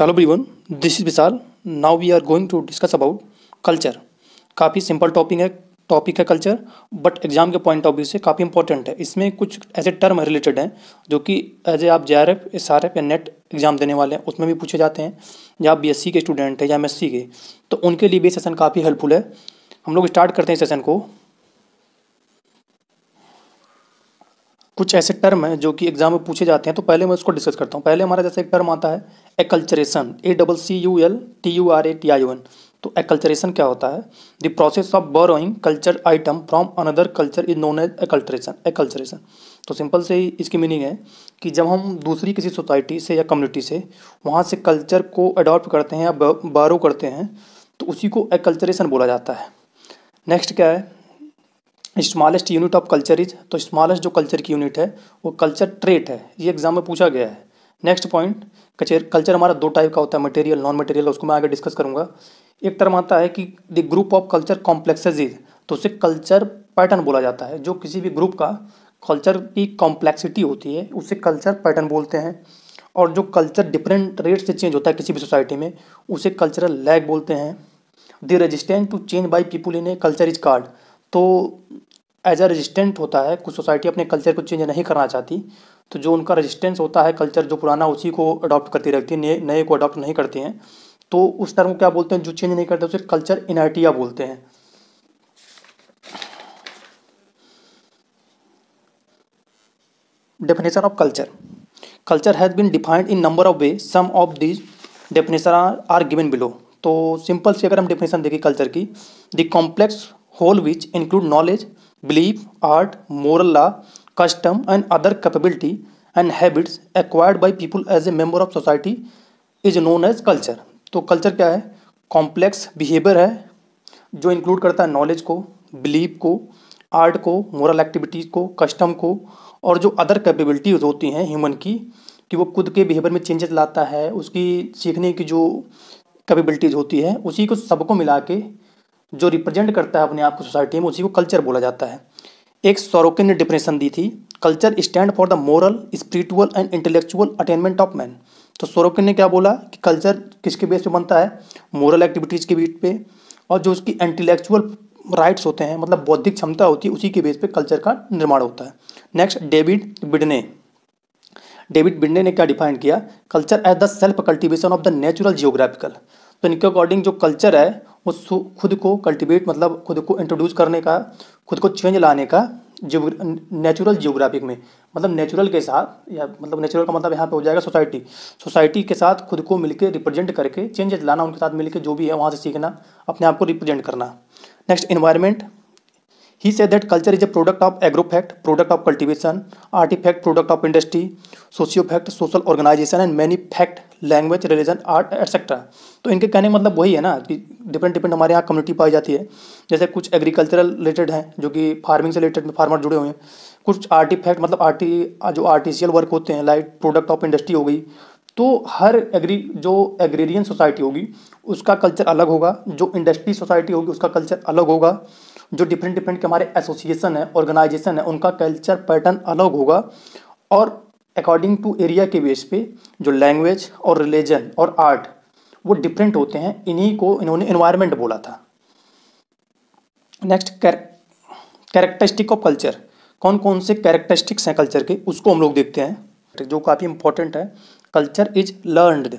Hello everyone this is Vishal now we are going to discuss about culture काफ़ी simple topic है topic है culture but exam के point of view से काफ़ी important है इसमें कुछ ऐसे टर्म रिलेटेड हैं जो कि एज ए आप J R F S R F या नेट एग्जाम देने वाले हैं उसमें भी पूछे जाते हैं या आप बी एस सी के स्टूडेंट हैं या एम एस सी के तो उनके लिए भी सेशन काफ़ी हेल्पफुल है हम लोग स्टार्ट करते हैं सेशन को कुछ ऐसे टर्म हैं जो कि एग्जाम में पूछे जाते हैं तो पहले मैं उसको डिस्कस करता हूँ पहले हमारा जैसे एक टर्म आता है acculturation A double C U L T U R A T I N तो एकल्चरेशन क्या होता है the process of borrowing culture item from another culture is known as acculturation acculturation तो सिंपल से ही इसकी मीनिंग है कि जब हम दूसरी किसी सोसाइटी से या कम्युनिटी से वहाँ से कल्चर को अडॉप्ट करते हैं या बारो करते हैं तो उसी को एकल्चरेशन बोला जाता है नेक्स्ट क्या है smallest unit of culture is तो स्मॉलेस्ट जो कल्चर की यूनिट है वो कल्चर ट्रेट है ये एग्जाम में पूछा गया है नेक्स्ट पॉइंट कचेर कल्चर हमारा दो टाइप का होता है मटेरियल नॉन मटेरियल उसको मैं आगे डिस्कस करूंगा एक टर्म आता है कि the group of culture complexes is तो उसे कल्चर पैटर्न बोला जाता है जो किसी भी ग्रुप का कल्चर की कॉम्प्लेक्सिटी होती है उसे कल्चर पैटर्न बोलते हैं और जो कल्चर डिफरेंट रेट से चेंज होता है किसी भी सोसाइटी में उसे कल्चरल लैग बोलते हैं they resistant to change by people in a culture is called तो एज अ रजिस्टेंट होता है कुछ सोसाइटी अपने कल्चर को चेंज नहीं करना चाहती तो जो उनका रजिस्टेंस होता है कल्चर जो पुराना उसी को अडॉप्ट करती रहती है नए नए को अडॉप्ट नहीं करते हैं तो उस टर्म को क्या बोलते हैं जो चेंज नहीं करते उसे कल्चर इनर्टिया बोलते हैं definition of culture culture has been defined in number of way some of these definition are given below तो सिंपल से अगर हम डेफिनेशन देखें कल्चर की the complex whole which include knowledge belief art moral law custom and other capability and habits acquired by people as a member of society is known as culture तो culture क्या है complex behaviour है जो include करता है knowledge को belief को art को मॉरल एक्टिविटीज को कस्टम को और जो अदर कैपेबिलिटीज होती हैं ह्यूमन की कि वो खुद के बिहेवियर में चेंजेस लाता है उसकी सीखने की जो कैपेबिलिटीज होती है उसी को सबको मिला के जो रिप्रेजेंट करता है अपने आप को सोसाइटी में उसी को कल्चर बोला जाता है एक सोरोकिन ने डिप्रेशन दी थी culture stand for the moral spiritual and intellectual attainment of man तो सोरोकिन ने क्या बोला कि कल्चर किसके बेस पे बनता है मॉरल एक्टिविटीज़ के बीच पे और जो उसकी इंटेलेक्चुअल राइट्स होते हैं मतलब बौद्धिक क्षमता होती है उसी के बेस पे कल्चर का निर्माण होता है next David Bidney David Bidney ने क्या डिफाइन किया culture as the self cultivation of the natural geographical तो इनके अकॉर्डिंग जो कल्चर है उस खुद को कल्टिवेट मतलब खुद को इंट्रोड्यूस करने का खुद को चेंज लाने का नेचुरल जियोग्राफिक में मतलब नेचुरल के साथ या मतलब नेचुरल का मतलब यहाँ पे हो जाएगा सोसाइटी सोसाइटी के साथ खुद को मिलके रिप्रेजेंट करके चेंजेस लाना उनके साथ मिलके जो भी है वहाँ से सीखना अपने आप को रिप्रेजेंट करना नेक्स्ट इन्वायरमेंट ही से that culture is a product of agrofact product of cultivation artifact product of industry sociofact social organization and mentifact language religion art etcetera तो इनके कहने का मतलब वही है ना कि डिफरेंट डिफरेंट हमारे यहाँ कम्युनिटी पाई जाती है जैसे कुछ एग्रीकल्चरल रिलेटेड हैं जो कि फार्मिंग से रिलेटेड फार्मर जुड़े हुए हैं कुछ आर्टिफैक्ट मतलब आर्टी जो आर्टिशियल वर्क होते हैं लाइक प्रोडक्ट ऑफ इंडस्ट्री हो गई तो हर एग्री जो एग्रेरियन सोसाइटी होगी उसका कल्चर अलग होगा जो इंडस्ट्री सोसाइटी होगी उसका कल्चर अलग होगा जो डिफरेंट डिफरेंट के हमारे एसोसिएशन है ऑर्गेनाइजेशन है उनका कल्चर पैटर्न अलग होगा और अकॉर्डिंग टू एरिया के बेस पे जो लैंग्वेज और रिलीजन और आर्ट वो डिफरेंट होते हैं इन्हीं को इन्होंने इन्वायरमेंट बोला था नेक्स्ट कैरेक्टरिस्टिक ऑफ कल्चर कौन कौन से कैरेक्टरिस्टिक्स हैं कल्चर के उसको हम लोग देखते हैं जो काफ़ी इंपॉर्टेंट है कल्चर इज लर्नड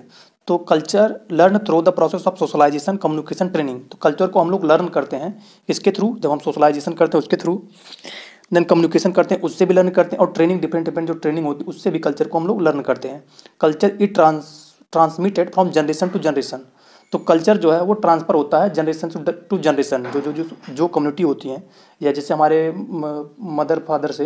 तो culture learn through the process of socialization communication training तो कल्चर को हम लोग लर्न करते हैं इसके थ्रू जब हम सोशलाइजेशन करते हैं उसके थ्रू देन कम्युनिकेशन करते हैं उससे भी लर्न करते हैं और ट्रेनिंग डिफरेंट डिफरेंट जो ट्रेनिंग होती है उससे भी कल्चर को हम लोग लर्न करते हैं culture is trans transmitted from generation to generation तो कल्चर जो है वो ट्रांसफ़र होता है जनरेशन टू जनरेशन जो जो जो कम्युनिटी होती हैं या जैसे हमारे मदर फादर से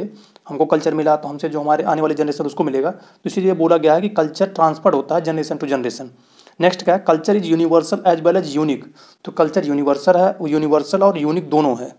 हमको कल्चर मिला तो हमसे जो हमारे आने वाले जनरेशन उसको मिलेगा तो इसीलिए बोला गया है कि कल्चर ट्रांसफर होता है जनरेशन टू जनरेशन नेक्स्ट क्या है culture is universal as well as unique तो कल्चर यूनिवर्सल है यूनिवर्सल और यूनिक दोनों है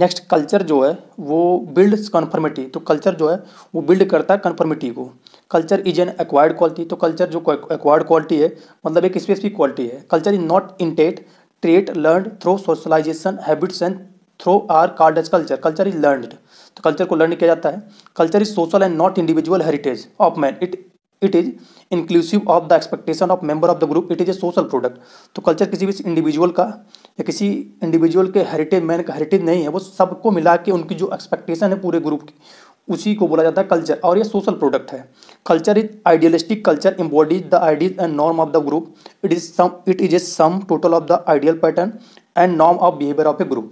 नेक्स्ट कल्चर जो है वो बिल्ड कन्फर्मिटी तो कल्चर जो है वो बिल्ड करता है कन्फर्मिटी को culture is an acquired quality तो कल्चर जो एक्वायर्ड क्वालिटी है मतलब एक स्पेसिफिक क्वालिटी है culture is not innate trait learn through socialization habits and through are called as culture culture is learned तो कल्चर को लर्न किया जाता है culture is social and not individual heritage of man it it is inclusive of the expectation of member of the group it is a social product तो culture किसी भी individual का या किसी इंडिविजुअल के हेरिटेज मैन का heritage नहीं है वो सबको मिला के उनकी जो एक्सपेक्टेशन है पूरे ग्रुप की उसी को बोला जाता है कल्चर और ये सोशल प्रोडक्ट है culture is idealistic culture embodies the ideas and norm of the group it is sum it is a sum total of the ideal pattern and norm of behaviour of a group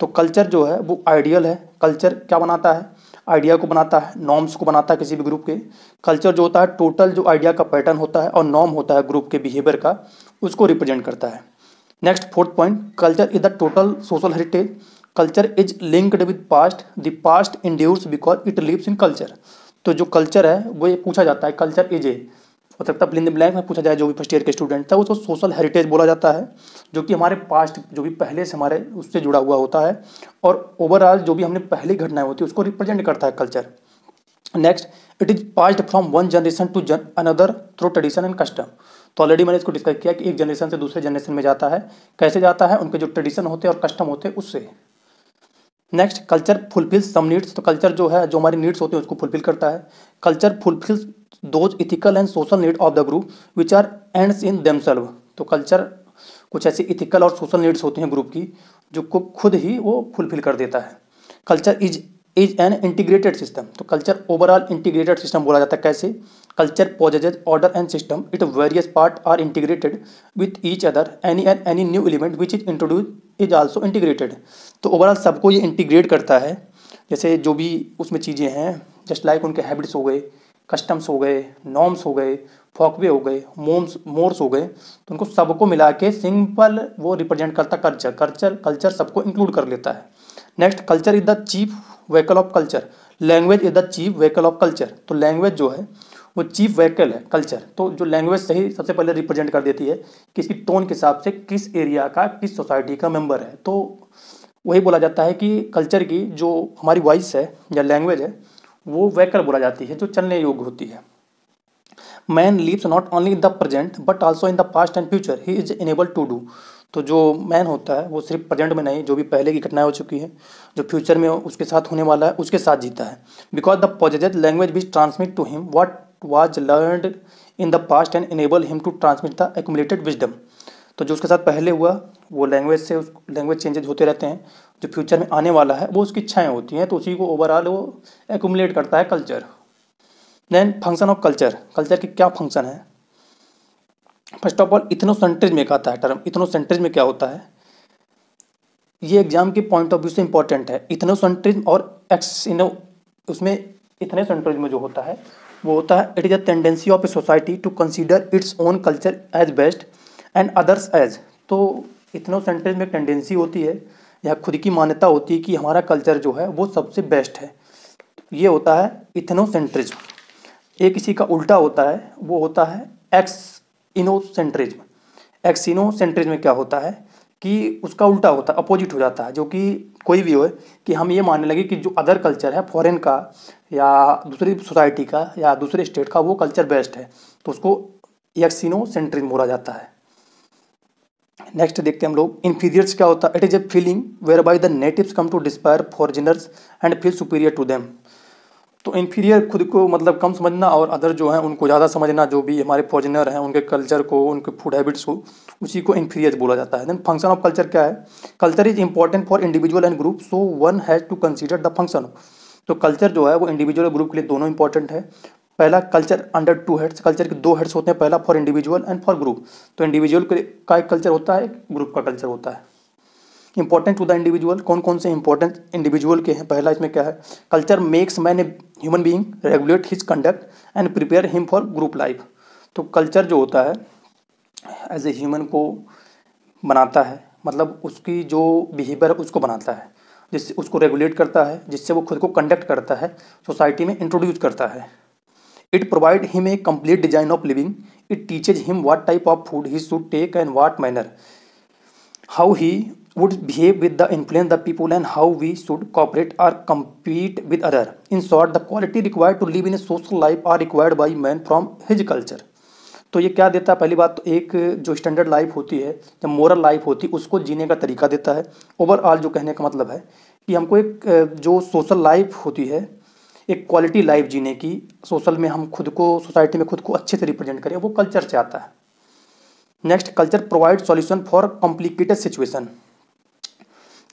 तो culture जो है वो ideal है culture क्या बनाता है idea को बनाता है नॉर्म्स को बनाता है किसी भी ग्रुप के कल्चर जो होता है टोटल जो आइडिया का पैटर्न होता है और नॉर्म होता है ग्रुप के बिहेवियर का उसको रिप्रेजेंट करता है next fourth point culture is the total social heritage culture is linked with past the past endures because it lives in culture तो जो कल्चर है वो ये पूछा जाता है कल्चर इज ए मतलब तब लिंद ब्लैंक में पूछा जाए जो भी फर्स्ट ईयर के स्टूडेंट था उसको सोशल हेरिटेज बोला जाता है जो कि हमारे पास्ट जो भी पहले से हमारे उससे जुड़ा हुआ होता है और ओवरऑल जो भी हमने पहली घटनाएं होती है उसको रिप्रेजेंट करता है culture next it is passed from one generation to जन another through tradition and custom तो ऑलरेडी मैंने इसको डिस्कस किया कि एक जनरेशन से दूसरे जनरेशन में जाता है कैसे जाता है उनके जो ट्रेडिशन होते हैं और कस्टम होते हैं उससे next culture fulfil some needs तो कल्चर जो है जो हमारी नीड्स होती हैं उसको फुलफिल करता है culture fulfils those ethical and social need of the group which are ends in them तो कल्चर कुछ ऐसी इथिकल और सोशल नीड्स होती हैं ग्रुप की जो को खुद ही वो फुलफिल कर देता है culture is is an integrated system तो कल्चर ओवरऑल इंटीग्रेटेड सिस्टम बोला जाता है कैसे culture possesses order and system its various parts are integrated with each other any and any new element which is introduced is also integrated तो overall सबको ये integrate करता है जैसे जो भी उसमें चीज़ें हैं जस्ट लाइक उनके हैबिट्स हो गए कस्टम्स हो गए नॉर्म्स हो गए फॉकवे हो गए मोम्स मोर्स हो गए तो उनको सबको मिला के सिंपल वो रिप्रेजेंट करता कल्चर कल्चर कल्चर सबको इंक्लूड कर लेता है next culture is the chief vehicle of culture language is the chief vehicle of culture तो लैंग्वेज जो है वो चीफ वहीकल है कल्चर तो जो लैंग्वेज सही सबसे पहले रिप्रेजेंट कर देती है कि इसकी टोन के हिसाब से किस एरिया का किस सोसाइटी का मेंबर है तो वही बोला जाता है कि कल्चर की जो हमारी वॉइस है या लैंग्वेज है वो वैकल बोला जाती है जो चलने योग्य होती है man lives not only in the present but also in the past and future he is enable to do तो जो मैन होता है वो सिर्फ प्रेजेंट में नहीं जो भी पहले की घटनाएं हो चुकी है जो फ्यूचर में उसके साथ होने वाला है उसके साथ जीता है because the positive language bees transmit to him what was learned in the past and enable him to transmit the accumulated wisdom तो जो उसके साथ पहले हुआ वो लैंग्वेज से उस लैंग्वेज चेंजेज होते रहते हैं जो फ्यूचर में आने वाला है वो उसकी इच्छाएँ होती हैं तो उसी को ओवरऑल वो एकुमुलेट करता है culture then function of culture culture के क्या फंक्शन है फर्स्ट ऑफ ऑल इथनोसेंट्रिज में कहता है टर्म इथनोसेंट्रिज में क्या होता है ये एग्जाम के पॉइंट ऑफ व्यू से इंपॉर्टेंट है इथनोसेंट्रिज्म और एक्स इनो उसमें में जो होता है वो होता है it is a tendency of a society to consider its own culture as best and others as तो इतना सेंटेंस में टेंडेंसी होती है या खुद की मान्यता होती है कि हमारा कल्चर जो है वो सबसे बेस्ट है ये होता है इथनोसेंट्रिज्म एक किसी का उल्टा होता है वो होता है एक्स इनोसेंट्रिज्म एक्सिनोसेंट्रिज्म क्या होता है कि उसका उल्टा होता है अपोजिट हो जाता है जो कि कोई भी हो कि हम ये मानने लगे कि जो अदर कल्चर है फॉरेन का या दूसरी सोसाइटी का या दूसरे स्टेट का वो कल्चर बेस्ट है तो उसको एक्सिनो सेंट्रिज बोला जाता है नेक्स्ट देखते हैं हम लोग इन्फीरियर्स क्या होता है it is a feeling whereby the natives come to despise foreigners and feel superior to them तो इन्फीरियर खुद को मतलब कम समझना और अदर जो है उनको ज़्यादा समझना जो भी हमारे फॉरजनर हैं उनके कल्चर को उनके फूड हैबिट्स को उसी को इन्फीरियर बोला जाता है देन फंक्शन ऑफ कल्चर क्या है culture is important for individual and group so one has to consider the function तो कल्चर जो है वो इंडिविजुअल ग्रुप के लिए दोनों इंपॉर्टेंट है पहला culture under two heads culture के दो हेड्स होते हैं पहला for individual and for group तो इंडिविजुअल का एक कल्चर होता है ग्रुप का कल्चर होता है इंपॉर्टेंट टू द इंडिविजुअल कौन कौन से इंपॉर्टेंट इंडिविजुअल के हैं पहला इसमें क्या है culture makes man a human being regulate his conduct and prepare him for group life तो कल्चर जो होता है एज ए ह्यूमन को बनाता है मतलब उसकी जो बिहेवियर है उसको बनाता है जिससे उसको रेगुलेट करता है जिससे वो खुद को कंडक्ट करता है सोसाइटी में इंट्रोड्यूस करता है it provide him a complete design of living it teaches him what type of food he should take and what manner how he would behave with the influence the people and how we should cooperate or compete with other in short the quality required to live in a social life are required by man from his culture तो ये क्या देता है पहली बात तो एक जो स्टैंडर्ड लाइफ होती है या मोरल लाइफ होती है उसको जीने का तरीका देता है ओवरऑल जो कहने का मतलब है कि हमको एक जो सोशल लाइफ होती है एक क्वालिटी लाइफ जीने की सोशल में हम खुद को सोसाइटी में खुद को अच्छे से रिप्रेजेंट करें वो कल्चर से आता है next culture provide solution for complicated situation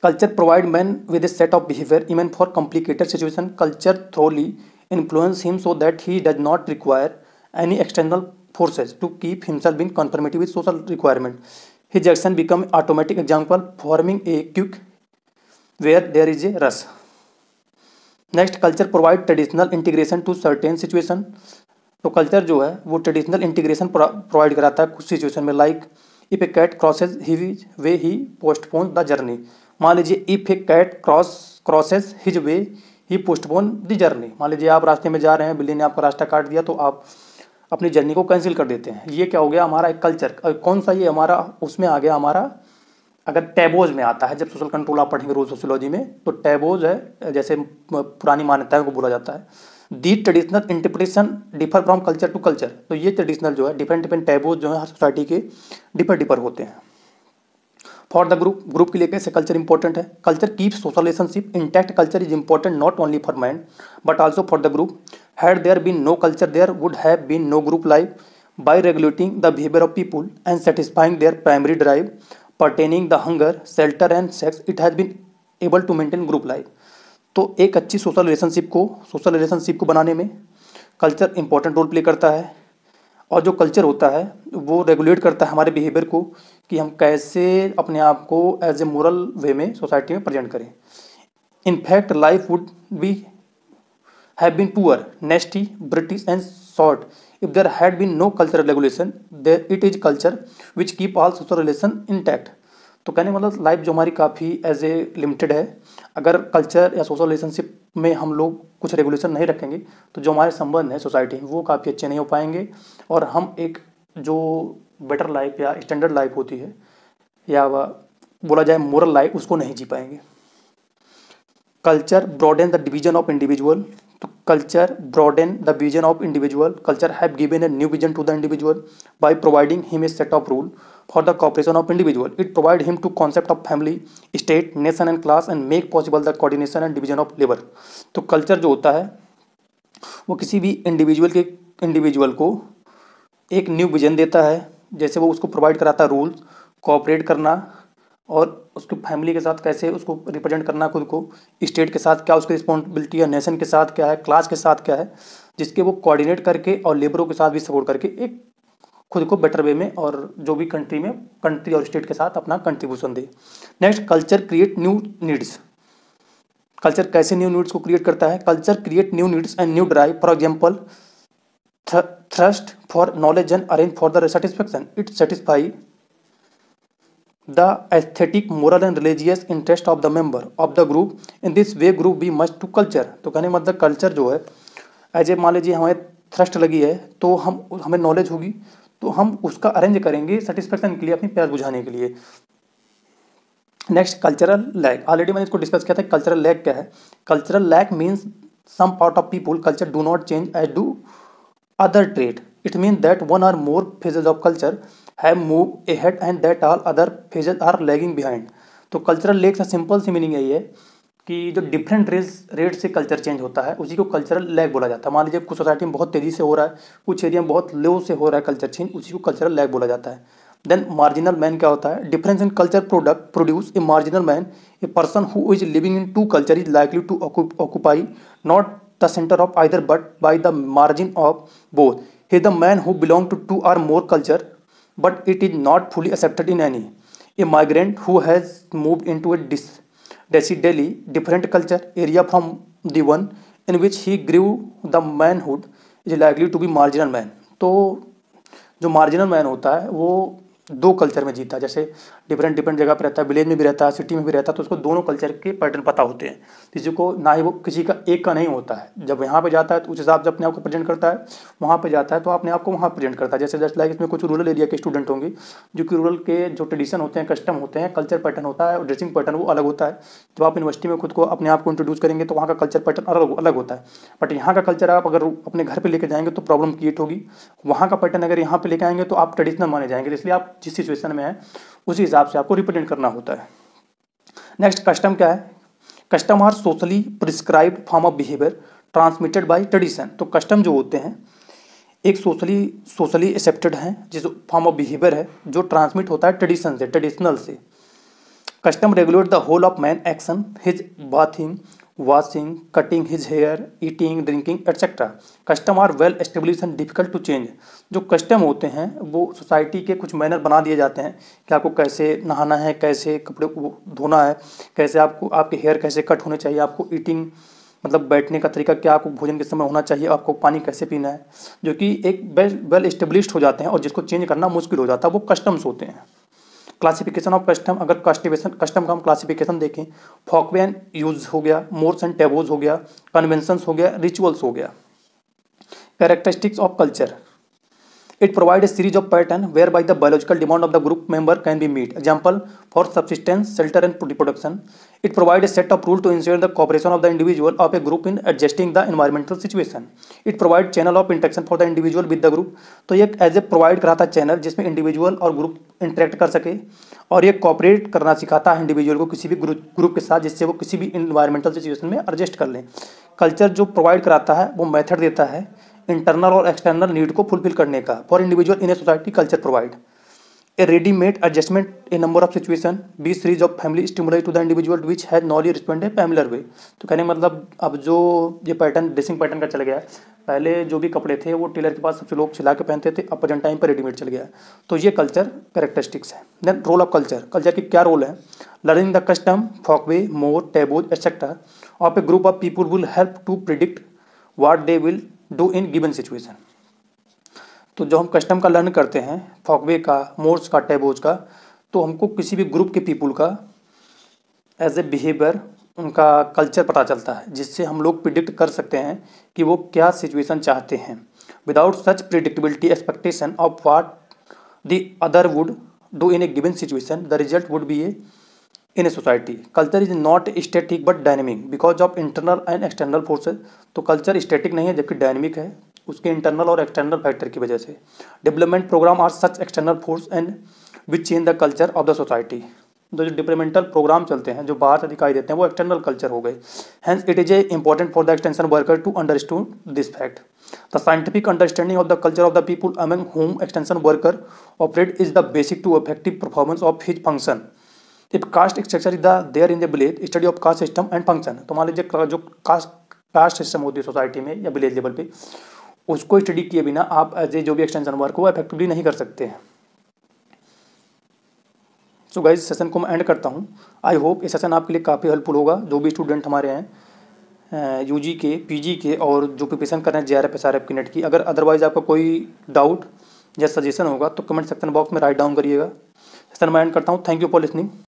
culture provide man with a set of behaviour even for complicated situation culture thoroughly influence him so that he does not require any external forces to keep himself been conformative with social requirement he actions become automatic example forming a queue where there is a rush next culture provide traditional integration to certain situation तो culture जो है वो traditional integration provide कराता है कुछ situation में like if a cat crosses he way he postpone the journey मान लीजिए if a cat cross crosses his way he postpone the journey मान लीजिए आप रास्ते में जा रहे हैं बिल्ली ने आपका रास्ता काट दिया तो आप अपनी जर्नी को कैंसिल कर देते हैं ये क्या हो गया हमारा एक कल्चर कौन सा ये हमारा उसमें आ गया हमारा अगर टैबोज में आता है जब सोशल कंट्रोल आप पढ़ेंगे रूल सोशोलॉजी में तो टैबोज है जैसे पुरानी मान्यताओं को बोला जाता है the traditional interpretation differ from culture to culture तो ये ट्रेडिशनल जो है डिफरेंट डिफरेंट टैबोज जो है हर सोसाइटी के डिफर डिफर होते हैं फॉर द ग्रुप ग्रुप के लिए कैसे कल्चर इंपॉर्टेंट है culture keep social relationship intact culture is important not only for man but also for the group had there been no culture there would have been no group life by regulating the behaviour of people and satisfying their primary drive pertaining the hunger shelter and sex it has been able to maintain group life तो एक अच्छी social relationship को social relationship को बनाने में culture important role play करता है और जो कल्चर होता है वो रेगुलेट करता है हमारे बिहेवियर को कि हम कैसे अपने आप को एज ए मोरल वे में सोसाइटी में प्रेजेंट करें in fact life would be have been poor nasty brutish and short if there had been no cultural regulation there it is culture which keep all social relation intact तो कहने का मतलब life जो हमारी काफ़ी as a limited है अगर culture या सोशल रिलेशनशिप में हम लोग कुछ रेगुलेशन नहीं रखेंगे तो जो हमारे संबंध हैं सोसाइटी में वो काफ़ी अच्छे नहीं हो पाएंगे और हम एक जो बेटर लाइफ या स्टैंडर्ड लाइफ होती है या बोला जाए मोरल लाइफ उसको नहीं जी पाएंगे culture broaden the division of individual culture broaden the vision of individual culture have given a new vision to the individual by providing him a set of rule for the cooperation of individual it provide him to concept of family state nation and class and make possible the coordination and division of labor तो culture जो होता है वो किसी भी individual के individual को एक न्यू विजन देता है जैसे वो उसको प्रोवाइड कराता है रूल्स कोऑपरेट करना और उसकी फैमिली के साथ कैसे उसको रिप्रेजेंट करना खुद को स्टेट के साथ क्या उसकी रिस्पॉन्सिबिलिटी है नेशन के साथ क्या है क्लास के साथ क्या है जिसके वो कोऑर्डिनेट करके और लेबरों के साथ भी सपोर्ट करके एक खुद को बेटर वे में और जो भी कंट्री में कंट्री और स्टेट के साथ अपना कंट्रीब्यूशन दे next culture create new needs culture कैसे न्यू नीड्स को क्रिएट करता है culture create new needs and new drive for example thrust for knowledge and arrange for the satisfaction it satisfy the aesthetic moral and religious interest of the member of the group in this way group we must to culture तो कहने का मतलब culture जो है as a मान लीजिए हमें thrust लगी है तो हम हमें नॉलेज होगी तो हम उसका अरेंज करेंगे सेटिस्फेक्शन के लिए अपनी प्यास बुझाने के लिए नेक्स्ट कल्चरल लैग ऑलरेडी मैंने इसको डिस्कस किया था कल्चरल लैग क्या है cultural lag means some part of people culture do not change as do other trade it mean that one or more phases of culture have move ahead and that all other phases are lagging behind तो cultural lag का simple सी meaning यही है कि जो different race rate से culture change होता है उसी को कल्चरल लैग बोला जाता है मान लीजिए कुछ सोसाइटी में बहुत तेज़ी से हो रहा है कुछ एरिया में बहुत लो से हो रहा है कल्चर चेंज उसी को कल्चरल लैग बोला जाता है देन मार्जिनल मैन क्या होता है difference in culture product produce a marginal man a person who is living in two culture is likely to occupy not the centre of either but by the margin of both he the man who belong to two or more culture but it is not fully accepted in any. A migrant who has moved into a dis- decidedly different culture area from the one in which he grew the manhood is likely to be marginal man. to जो marginal man होता है वो दो culture में जीता जैसे different different जगह पर रहता है विलेज में भी रहता है सिटी में भी रहता है तो उसको दोनों कल्चर के पैटर्न पता होते हैं किसी को ना ही वो किसी का एक का नहीं होता है जब यहाँ पर जाता है तो उस हिसाब से अपने आप को प्रेजेंट करता है वहाँ पर जाता है तो अपने आप को वहाँ प्रेजेंट करता है जैसे जस्ट लाइक इसमें कुछ रूरल एरिया के स्टूडेंट होंगे जो कि रूरल के जो ट्रेडिशन होते हैं कस्टम होते हैं कल्चर पैटर्न होता है और ड्रेसिंग पैटर्न वो अलग होता है जब आप यूनिवर्सिटी में खुद को अपने आप को इंट्रोड्यूस करेंगे तो वहाँ का कल्चर पैटर्न अलग अलग होता है बट यहाँ का कल्चर आप अगर अपने घर पर लेकर जाएंगे तो प्रॉब्लम क्रिएट होगी वहाँ का पैटर्न अगर यहाँ पर लेकर आएंगे तो आप ट्रेडिशनल माने जाएंगे तो इसलिए आप जिस सिचुएशन में हैं उसी हिसाब से आपको रिप्रेजेंट करना होता है नेक्स्ट कस्टम क्या है custom are socially prescribe form of behaviour transmitted by tradition तो कस्टम जो होते हैं एक सोशली सोशली एक्सेप्टेड हैं जिस फॉर्म ऑफ बिहेवियर है जो ट्रांसमिट होता है ट्रेडिशन से ट्रेडिशनल से custom regulate the whole of man action his bathing washing, cutting his hair, eating, drinking, etc. Custom are well establish and difficult to change जो custom होते हैं वो सोसाइटी के कुछ मैनर बना दिए जाते हैं कि आपको कैसे नहाना है कैसे कपड़े को धोना है कैसे आपको आपके हेयर कैसे कट होने चाहिए आपको ईटिंग मतलब बैठने का तरीका क्या आपको भोजन के समय होना चाहिए आपको पानी कैसे पीना है जो कि एक वेल वेल इस्टेब्लिश हो जाते हैं और जिसको चेंज करना मुश्किल हो जाता है वो कस्टम्स होते हैं क्लासिफिकेशन ऑफ कस्टम अगर कस्टिवेशन कस्टम का हम क्लासिफिकेशन देखें फॉकवेन यूज हो गया मोर्स एंड टेबोज हो गया कन्वेंशंस हो गया रिचुअल्स हो गया characteristics of culture It provides a series of pattern whereby the biological demand of the group member can be met. Example for subsistence, shelter and reproduction. It provides a set of rules to ensure the cooperation of the individual of a group in adjusting the environmental situation. It provides channel of interaction for the individual with the group. तो ये as a provide कराता channel जिसमें individual और group interact कर सके और ये cooperate करना सिखाता है इंडिविजुअल को किसी भी ग्रुप के साथ जिससे वो किसी भी इन्वायरमेंटल सिचुएशन में एडजस्ट कर लें कल्चर जो प्रोवाइड कराता है वो मेथड देता है इंटरनल और एक्सटर्नल नीड को फुलफिल करने का for individual in a society culture provide a readymade adjustment a number of situation be series of family stimulate to the individual which has normally respond a familiar way तो कहने मतलब अब जो ये pattern dressing pattern का चला गया पहले जो भी कपड़े थे वो टेलर के पास सबसे लोग सिला के पहनते थे अब प्रेजेंट टाइम पर रेडीमेड चल गया तो ये कल्चर करेक्टरिस्टिक्स है then role of culture culture की क्या रोल है learning the custom folkway more taboos etcetera of a group of people will help to predict what they will do in given situation तो जब हम custom का learn करते हैं फॉकवे का मोर्स का टैबोज का तो हमको किसी भी ग्रुप के पीपुल का एज ए बिहेवियर उनका कल्चर पता चलता है जिससे हम लोग प्रिडिक्ट कर सकते हैं कि वो क्या सिचुएशन चाहते हैं without such predictability expectation of what the other would do in a given situation the result would be a in a society culture is not static but dynamic because of internal and external forces तो culture static नहीं है जबकि dynamic है उसके internal और external factor की वजह से development programme are such external force and which change the culture of the society तो जो डिप्लीमेंटल प्रोग्राम चलते हैं जो बाहर से दिखाई देते हैं वो एक्सटर्नल कल्चर हो गए hence it is a important for the extension worker to understood this fact the scientific understanding of the culture of the people among whom extension worker operate is the basic to effective performance of his function if caste structure is the there in the village study of caste system and function तो मान लीजिए जो cast caste system होती है society में या village level पे उसको स्टडी किए बिना आप एज ए जो भी एक्सटेंशन वर्क वो इफेक्टिवली नहीं कर सकते हैं सो so गाइज सेशन को मैं एंड करता हूँ आई होप ये सेशन आपके लिए काफ़ी हेल्पफुल होगा जो भी स्टूडेंट हमारे हैं यू जी के पी जी के और जो प्रिपरेशन कर रहे हैं J R F S R F की नेट की अगर अदरवाइज आपका कोई डाउट या सजेशन होगा तो कमेंट सेक्शन बॉक्स में राइट डाउन करिएगा सेशन मैं एंड करता हूँ थैंक यू फॉर लिसनिंग